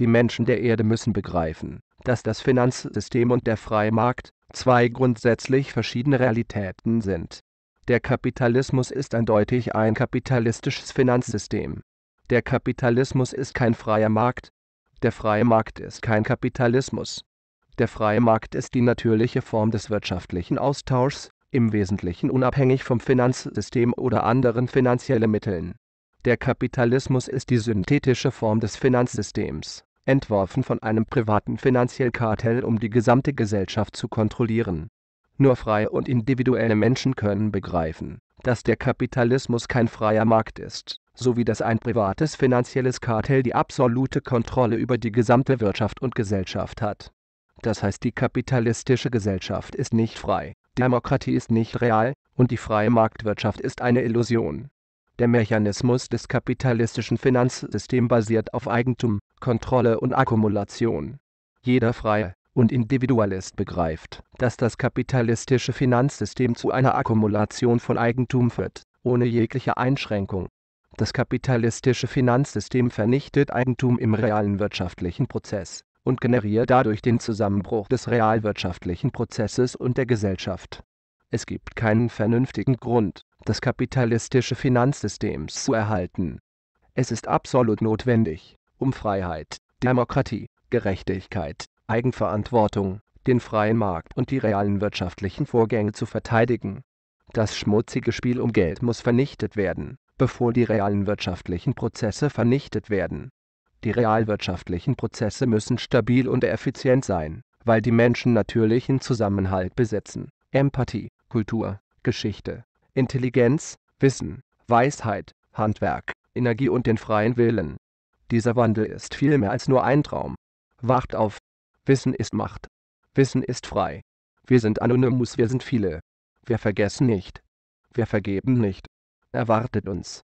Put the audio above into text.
Die Menschen der Erde müssen begreifen, dass das Finanzsystem und der freie Markt zwei grundsätzlich verschiedene Realitäten sind. Der Kapitalismus ist eindeutig ein kapitalistisches Finanzsystem. Der Kapitalismus ist kein freier Markt. Der freie Markt ist kein Kapitalismus. Der freie Markt ist die natürliche Form des wirtschaftlichen Austauschs, im Wesentlichen unabhängig vom Finanzsystem oder anderen finanziellen Mitteln. Der Kapitalismus ist die synthetische Form des Finanzsystems, entworfen von einem privaten Finanzierkartell um die gesamte Gesellschaft zu kontrollieren. Nur freie und individuelle Menschen können begreifen, dass der Kapitalismus kein freier Markt ist, sowie dass ein privates finanzielles Kartell die absolute Kontrolle über die gesamte Wirtschaft und Gesellschaft hat. Das heißt, die kapitalistische Gesellschaft ist nicht frei, Demokratie ist nicht real, und die freie Marktwirtschaft ist eine Illusion. Der Mechanismus des kapitalistischen Finanzsystems basiert auf Eigentum, Kontrolle und Akkumulation. Jeder Freie und Individualist begreift, dass das kapitalistische Finanzsystem zu einer Akkumulation von Eigentum führt, ohne jegliche Einschränkung. Das kapitalistische Finanzsystem vernichtet Eigentum im realen wirtschaftlichen Prozess und generiert dadurch den Zusammenbruch des realwirtschaftlichen Prozesses und der Gesellschaft es gibt keinen vernünftigen Grund, das kapitalistische Finanzsystem zu erhalten. Es ist absolut notwendig, um Freiheit, Demokratie, Gerechtigkeit, Eigenverantwortung, den freien Markt und die realen wirtschaftlichen Vorgänge zu verteidigen. Das schmutzige Spiel um Geld muss vernichtet werden, bevor die realen wirtschaftlichen Prozesse vernichtet werden. Die realwirtschaftlichen Prozesse müssen stabil und effizient sein, weil die Menschen natürlichen Zusammenhalt besitzen, Empathie, Kultur, Geschichte, Intelligenz, Wissen, Weisheit, Handwerk, Energie und den freien Willen. Dieser Wandel ist viel mehr als nur ein Traum. Wacht auf. Wissen ist Macht. Wissen ist frei. Wir sind Anonymous, wir sind viele. Wir vergessen nicht. Wir vergeben nicht. Erwartet uns.